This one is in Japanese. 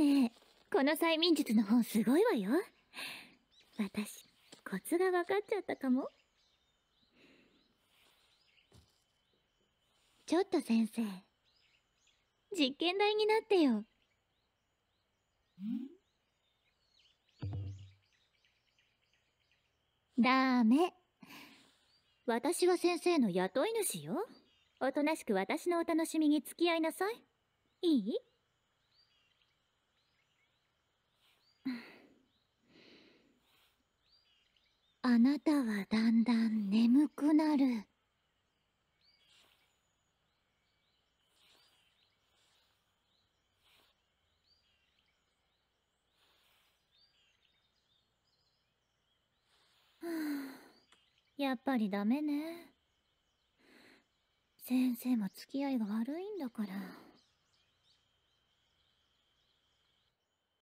ねえこの催眠術の本すごいわよ私コツが分かっちゃったかもちょっと先生実験台になってよダメ私は先生の雇い主よおとなしく私のお楽しみに付き合いなさいいいあなたはだんだん眠くなる。やっぱりダメね。先生も付き合いが悪いんだから。